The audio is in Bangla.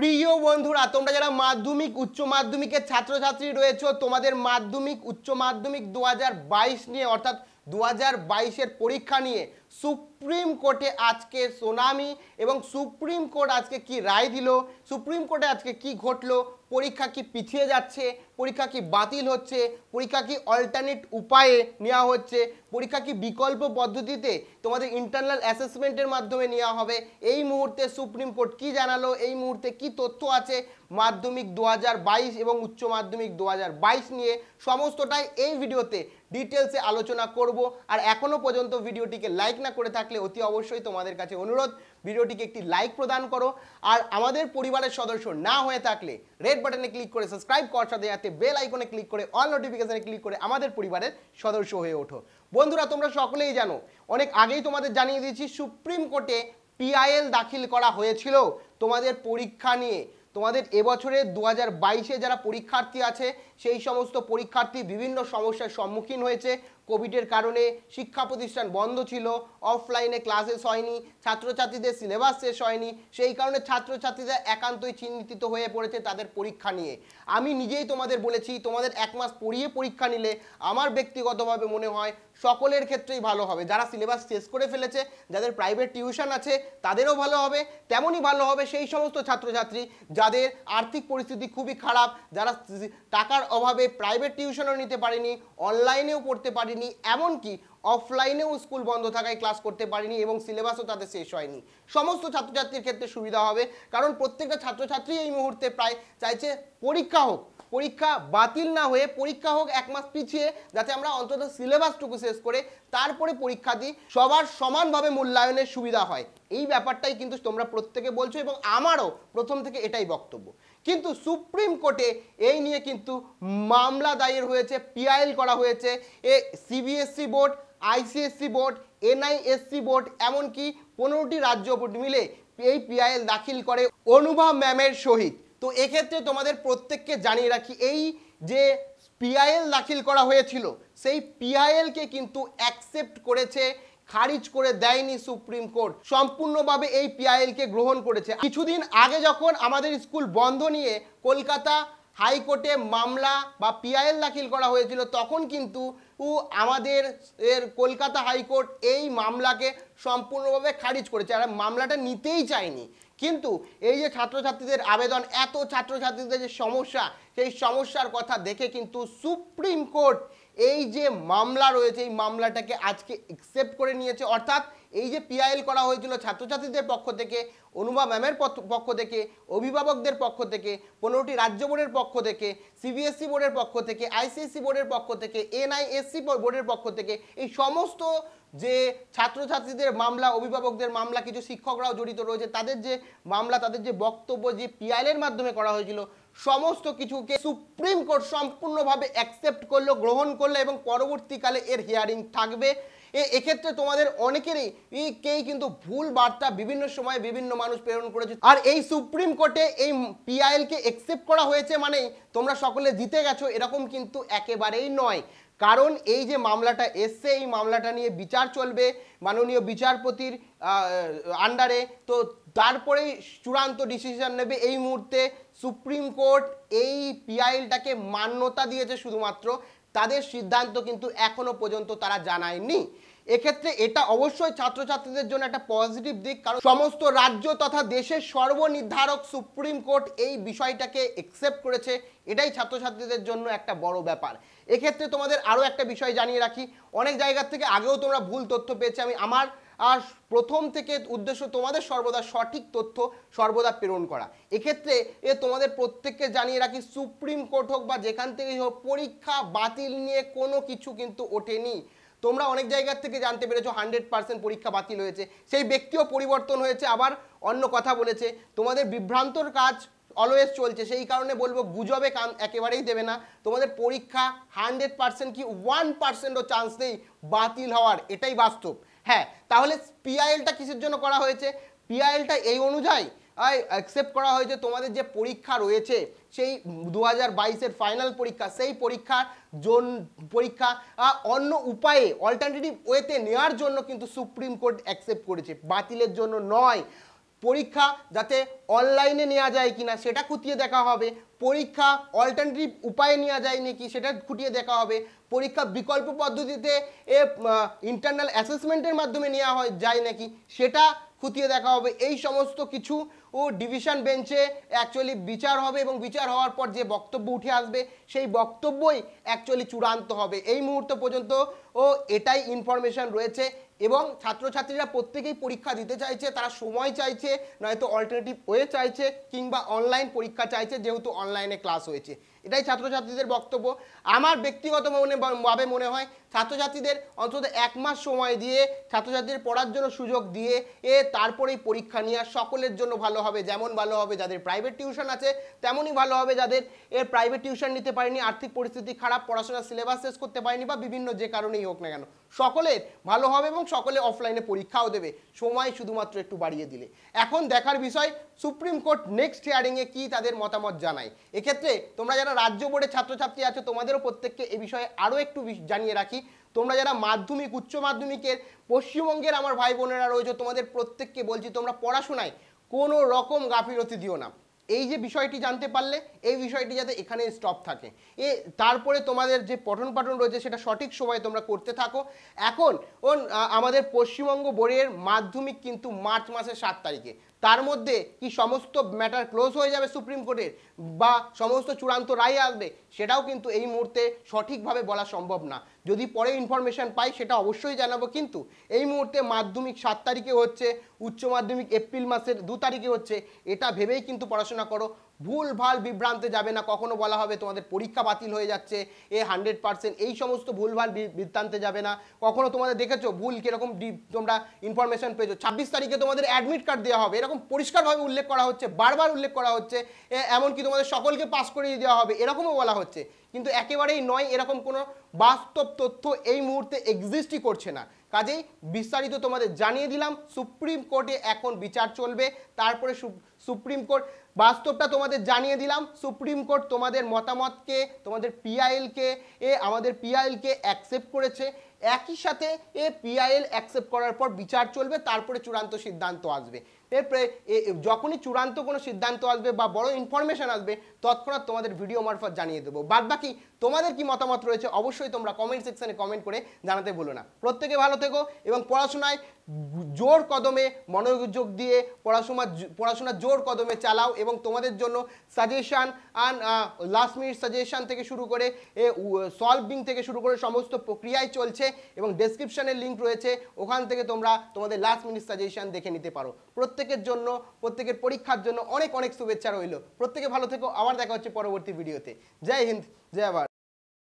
প্রিয় বন্ধুরা তোমরা যারা মাধ্যমিক উচ্চ মাধ্যমিকের ছাত্রছাত্রী রয়েছ তোমাদের মাধ্যমিক উচ্চ মাধ্যমিক দু নিয়ে অর্থাৎ দু হাজার পরীক্ষা নিয়ে সুপ্রিম কোর্টে আজকে সোনামি এবং সুপ্রিম কোর্ট আজকে কি রায় দিল সুপ্রিম কোর্টে আজকে কি ঘটলো পরীক্ষা কি পিছিয়ে যাচ্ছে পরীক্ষা কি বাতিল হচ্ছে পরীক্ষা কি অল্টারনেট উপায়ে নেওয়া হচ্ছে পরীক্ষা কি বিকল্প পদ্ধতিতে তোমাদের ইন্টারনাল অ্যাসেসমেন্টের মাধ্যমে নেওয়া হবে এই মুহূর্তে সুপ্রিম কোর্ট কি জানালো এই মুহূর্তে কি তথ্য আছে মাধ্যমিক দু এবং উচ্চ মাধ্যমিক দু নিয়ে সমস্তটাই এই ভিডিওতে ডিটেলসে আলোচনা করব আর এখনও পর্যন্ত ভিডিওটিকে লাইক না করে থাকলে অতি অবশ্যই তোমাদের কাছে অনুরোধ ভিডিওটিকে একটি লাইক প্রদান করো আর আমাদের পরিবারের সদস্য না হয়ে থাকলে রেড বাটনে ক্লিক করে সাবস্ক্রাইব করার সাথে সাথে বেল আইকনে ক্লিক করে অল নোটিফিকেশানে ক্লিক করে আমাদের পরিবারের সদস্য হয়ে ওঠো বন্ধুরা তোমরা সকলেই জানো অনেক আগেই তোমাদের জানিয়ে দিয়েছি সুপ্রিম কোর্টে পিআইএল দাখিল করা হয়েছিল তোমাদের পরীক্ষা নিয়ে তোমাদের এবছরে দু হাজার বাইশে যারা পরীক্ষার্থী আছে সেই সমস্ত পরীক্ষার্থী বিভিন্ন সমস্যার সম্মুখীন হয়েছে কোভিডের কারণে শিক্ষা প্রতিষ্ঠান বন্ধ ছিল অফলাইনে ক্লাসেস হয়নি ছাত্রছাত্রীদের সিলেবাস শেষ হয়নি সেই কারণে ছাত্রছাত্রীরা একান্তই চিন্তিত হয়ে পড়েছে তাদের পরীক্ষা নিয়ে আমি নিজেই তোমাদের বলেছি তোমাদের এক মাস পড়িয়ে পরীক্ষা নিলে আমার ব্যক্তিগতভাবে মনে হয় সকলের ক্ষেত্রেই ভালো হবে যারা সিলেবাস শেষ করে ফেলেছে যাদের প্রাইভেট টিউশন আছে তাদেরও ভালো হবে তেমনই ভালো হবে সেই সমস্ত ছাত্রছাত্রী যাদের আর্থিক পরিস্থিতি খুবই খারাপ যারা টাকার অভাবে প্রাইভেট টিউশনও নিতে পারেনি অনলাইনেও পড়তে পারেনি পারিনি এমনকি অফলাইনেও স্কুল বন্ধ থাকায় ক্লাস করতে পারিনি এবং সিলেবাসও তাদের শেষ হয়নি সমস্ত ছাত্রছাত্রীর ক্ষেত্রে সুবিধা হবে কারণ প্রত্যেকটা ছাত্রছাত্রী এই মুহূর্তে প্রায় চাইছে পরীক্ষা হোক পরীক্ষা বাতিল না হয়ে পরীক্ষা হোক এক মাস পিছিয়ে যাতে আমরা অন্তত সিলেবাসটুকু শেষ করে তারপরে পরীক্ষা দিই সবার সমানভাবে মূল্যায়নের সুবিধা হয় এই ব্যাপারটাই কিন্তু তোমরা প্রত্যেকে বলছো এবং আমারও প্রথম থেকে এটাই বক্তব্য কিন্তু সুপ্রিম কোর্টে এই নিয়ে কিন্তু মামলা দায়ের হয়েছে পিআইএল করা হয়েছে এ CBSC e board ICSC e board NISC e board এমনকি পনেরোটি রাজ্য বোর্ড মিলে এই পিআইএল দাখিল করে অনুভা ম্যামের সহিত তো এক্ষেত্রে তোমাদের প্রত্যেককে জানিয়ে রাখি এই যে পিআইএল দাখিল করা হয়েছিল সেই পিআইএলকে কিন্তু অ্যাকসেপ্ট করেছে খারিজ করে দেয়নি সুপ্রিম কোর্ট সম্পূর্ণভাবে এই পিআইএলকে গ্রহণ করেছে কিছুদিন আগে যখন আমাদের স্কুল বন্ধ নিয়ে কলকাতা হাইকোর্টে মামলা বা পিআইএল দাখিল করা হয়েছিল তখন কিন্তু আমাদের এর কলকাতা হাইকোর্ট এই মামলাকে সম্পূর্ণভাবে খারিজ করেছে আর মামলাটা নিতেই চায়নি কিন্তু এই যে ছাত্রছাত্রীদের আবেদন এত ছাত্রছাত্রীদের যে সমস্যা সেই সমস্যার কথা দেখে কিন্তু সুপ্রিম কোর্ট এই যে মামলা রয়েছে এই মামলাটাকে আজকে একসেপ্ট করে নিয়েছে অর্থাৎ এই যে পিআইএল করা হয়েছিল ছাত্রছাত্রীদের পক্ষ থেকে অনুভা ম্যামের পক্ষ থেকে অভিভাবকদের পক্ষ থেকে পনেরোটি রাজ্য বোর্ডের পক্ষ থেকে সিবিএসসি e বোর্ডের পক্ষ থেকে আইসিএসসি e বোর্ডের পক্ষ থেকে এনআইএসসি e বোর্ডের পক্ষ থেকে এই সমস্ত যে ছাত্রছাত্রীদের মামলা অভিভাবকদের মামলা কিছু শিক্ষকরাও জড়িত রয়েছে তাদের যে মামলা তাদের যে বক্তব্য যে পিআইএলের মাধ্যমে করা হয়েছিল সমস্ত কিছুকে সুপ্রিম কোর্ট সম্পূর্ণভাবে অ্যাকসেপ্ট করলো গ্রহণ করলো এবং পরবর্তীকালে এর হিয়ারিং থাকবে এ এক্ষেত্রে তোমাদের অনেকেরই কেই কিন্তু ভুল বার্তা বিভিন্ন সময়ে বিভিন্ন মানুষ প্রেরণ করেছে আর এই সুপ্রিম কোর্টে এই পিআইএলকে অ্যাকসেপ্ট করা হয়েছে মানেই তোমরা সকলে জিতে গেছো এরকম কিন্তু একেবারেই নয় কারণ এই যে মামলাটা এসছে এই মামলাটা নিয়ে বিচার চলবে মাননীয় বিচারপতির আন্ডারে তো তারপরেই চূড়ান্ত ডিসিশন নেবে এই মুহূর্তে সুপ্রিম কোর্ট এই পিআইএলটাকে মান্যতা দিয়েছে শুধুমাত্র তাদের সিদ্ধান্ত কিন্তু এখনও পর্যন্ত তারা জানায়নি এক্ষেত্রে এটা অবশ্যই ছাত্রছাত্রীদের জন্য একটা পজিটিভ দিক কারণ সমস্ত রাজ্য তথা দেশের সর্বনির্ধারক সুপ্রিম কোর্ট এই বিষয়টাকে একসেপ্ট করেছে এটাই ছাত্রছাত্রীদের জন্য একটা বড় ব্যাপার এক্ষেত্রে তোমাদের আরও একটা বিষয় জানিয়ে রাখি অনেক জায়গার থেকে আগেও তোমরা ভুল তথ্য পেয়েছে আমি আমার আর প্রথম থেকে উদ্দেশ্য তোমাদের সর্বদা সঠিক তথ্য সর্বদা প্রেরণ করা এক্ষেত্রে এ তোমাদের প্রত্যেককে জানিয়ে রাখি সুপ্রিম কোর্ট হোক বা যেখান থেকেই হোক পরীক্ষা বাতিল নিয়ে কোনো কিছু কিন্তু ওঠেনি তোমরা অনেক জায়গার থেকে জানতে পেরেছো হান্ড্রেড পার্সেন্ট পরীক্ষা বাতিল হয়েছে সেই ব্যক্তিও পরিবর্তন হয়েছে আবার অন্য কথা বলেছে তোমাদের বিভ্রান্তর কাজ অলওয়েজ চলছে সেই কারণে বলবো গুজবে কান একেবারেই দেবে না তোমাদের পরীক্ষা হান্ড্রেড পার্সেন্ট কি ওয়ান পার্সেন্টও চান্স নেই বাতিল হওয়ার এটাই বাস্তব হ্যাঁ তাহলে পিআইএলটা কিসের জন্য করা হয়েছে পিআইএলটা এই অনুযায়ী অ্যাকসেপ্ট করা হয়েছে তোমাদের যে পরীক্ষা রয়েছে সেই দু হাজার বাইশের ফাইনাল পরীক্ষা সেই পরীক্ষার জোন পরীক্ষা অন্য উপায়ে অল্টারনেটিভ ওয়েতে নেওয়ার জন্য কিন্তু সুপ্রিম কোর্ট অ্যাকসেপ্ট করেছে বাতিলের জন্য নয় পরীক্ষা যাতে অনলাইনে নেওয়া যায় কিনা সেটা খুঁটিয়ে দেখা হবে পরীক্ষা অল্টারনেটিভ উপায়ে নেওয়া যায় নাকি সেটা খুঁটিয়ে দেখা হবে পরীক্ষা বিকল্প পদ্ধতিতে এ ইন্টারনাল অ্যাসেসমেন্টের মাধ্যমে নেওয়া হয় যায় নাকি সেটা খুঁটিয়ে দেখা হবে এই সমস্ত কিছু ও ডিভিশন বেঞ্চে অ্যাকচুয়ালি বিচার হবে এবং বিচার হওয়ার পর যে বক্তব্য উঠে আসবে সেই বক্তব্যই অ্যাকচুয়ালি চূড়ান্ত হবে এই মুহূর্ত পর্যন্ত ও এটাই ইনফরমেশান রয়েছে এবং ছাত্রছাত্রীরা প্রত্যেকেই পরীক্ষা দিতে চাইছে তারা সময় চাইছে নয়তো অল্টারনেটিভ ওয়ে চাইছে কিংবা অনলাইন পরীক্ষা চাইছে যেহেতু অনলাইনে ক্লাস হয়েছে এটাই ছাত্রছাত্রীদের বক্তব্য আমার ব্যক্তিগত মনে ভাবে মনে হয় ছাত্রছাত্রীদের অন্তত এক মাস সময় দিয়ে ছাত্রছাত্রীদের পড়ার জন্য সুযোগ দিয়ে এ তারপরেই পরীক্ষা নেওয়া সকলের জন্য ভালো হবে যেমন ভালো হবে যাদের প্রাইভেট টিউশন আছে তেমনই ভালো হবে যাদের এর প্রাইভেট টিউশন নিতে পারেনি আর্থিক পরিস্থিতি খারাপ পড়াশোনার সিলেবাস শেষ করতে পারেনি বা বিভিন্ন যে কারণেই হোক না কেন সকলের ভালো হবে এবং সকলে অফলাইনে পরীক্ষাও দেবে সময় শুধুমাত্র একটু বাড়িয়ে দিলে এখন দেখার বিষয় সুপ্রিম কোর্ট নেক্সট হিয়ারিংয়ে কি তাদের মতামত জানায় এক্ষেত্রে তোমরা যারা রাজ্য বোর্ডের ছাত্রছাত্রী আছো তোমাদেরও প্রত্যেককে এ বিষয়ে আরও একটু জানিয়ে রাখি তোমরা যারা মাধ্যমিক উচ্চ মাধ্যমিকের পশ্চিমবঙ্গের আমার ভাই বোনেরা রয়েছে তোমাদের প্রত্যেককে বলছি তোমরা পড়াশোনায় কোনো রকম গাফিলতি দিও না এই যে বিষয়টি জানতে পারলে এই বিষয়টি যাতে এখানে স্টপ থাকে এ তারপরে তোমাদের যে পঠন পাঠন রয়েছে সেটা সঠিক সময়ে তোমরা করতে থাকো এখন আমাদের পশ্চিমবঙ্গ বোর্ডের মাধ্যমিক কিন্তু মার্চ মাসের সাত তারিখে তার মধ্যে কি সমস্ত ম্যাটার ক্লোজ হয়ে যাবে সুপ্রিম কোর্টের বা সমস্ত চূড়ান্ত রায় আসবে সেটাও কিন্তু এই মুহূর্তে সঠিকভাবে বলা সম্ভব না যদি পরে ইনফরমেশান পাই সেটা অবশ্যই জানাবো কিন্তু এই মুহূর্তে মাধ্যমিক সাত তারিখে হচ্ছে উচ্চ মাধ্যমিক এপ্রিল মাসের দু তারিখে হচ্ছে এটা ভেবেই কিন্তু পড়াশোনা করো ভুল ভাল বিভ্রান্তে যাবে না কখনো বলা হবে তোমাদের পরীক্ষা বাতিল হয়ে যাচ্ছে এ হান্ড্রেড পার্সেন্ট এই সমস্ত ভুলভাল বৃত্তান্তে যাবে না কখনো তোমাদের দেখেছো ভুল কীরকম তোমরা ইনফরমেশন পেয়েছো ছাব্বিশ তারিখে তোমাদের অ্যাডমিট কার্ড দেওয়া হবে এরকম পরিষ্কারভাবে উল্লেখ করা হচ্ছে বারবার উল্লেখ করা হচ্ছে এমনকি তোমাদের সকলকে পাস করিয়ে দেওয়া হবে এরকমও বলা হচ্ছে কিন্তু একেবারেই নয় এরকম কোনো বাস্তব তথ্য এই মুহূর্তে এক্সিস্টই করছে না কাজেই বিস্তারিত তোমাদের জানিয়ে দিলাম সুপ্রিম কোর্টে এখন বিচার চলবে তারপরে সুপ্রিম কোর্ট বাস্তবটা তোমাদের জানিয়ে দিলাম সুপ্রিম কোর্ট তোমাদের মতামতকে তোমাদের পিআইএলকে এ আমাদের পিআইএলকে অ্যাকসেপ্ট করেছে একই সাথে এ পিআইএল অ্যাকসেপ্ট করার পর বিচার চলবে তারপরে চূড়ান্ত সিদ্ধান্ত আসবে এরপরে যখনই চূড়ান্ত কোনো সিদ্ধান্ত আসবে বা বড় ইনফরমেশান আসবে তৎক্ষণাৎ তোমাদের ভিডিও মারফত জানিয়ে দেবো বাদ বাকি তোমাদের কি মতামত রয়েছে অবশ্যই তোমরা কমেন্ট সেকশানে কমেন্ট করে জানাতে বলো না প্রত্যেকে ভালো থেকো এবং পড়াশোনায় জোর কদমে মনোযোগ দিয়ে পড়াশোনা পড়াশোনা জোর কদমে চালাও এবং তোমাদের জন্য suggestion and last minute suggestion থেকে শুরু করে সলভিং থেকে শুরু করে সমস্ত প্রক্রিয়াই চলছে এবং ডেসক্রিপশানের লিঙ্ক রয়েছে ওখান থেকে তোমরা তোমাদের লাস্ট মিনিট সাজেশান দেখে নিতে পারো প্রত্যেক প্রত্যেকের জন্য প্রত্যেকের পরীক্ষার জন্য অনেক অনেক শুভেচ্ছা রইল প্রত্যেকে ভালো থেকো আবার দেখা হচ্ছে পরবর্তী ভিডিওতে জয় হিন্দ জয় আবার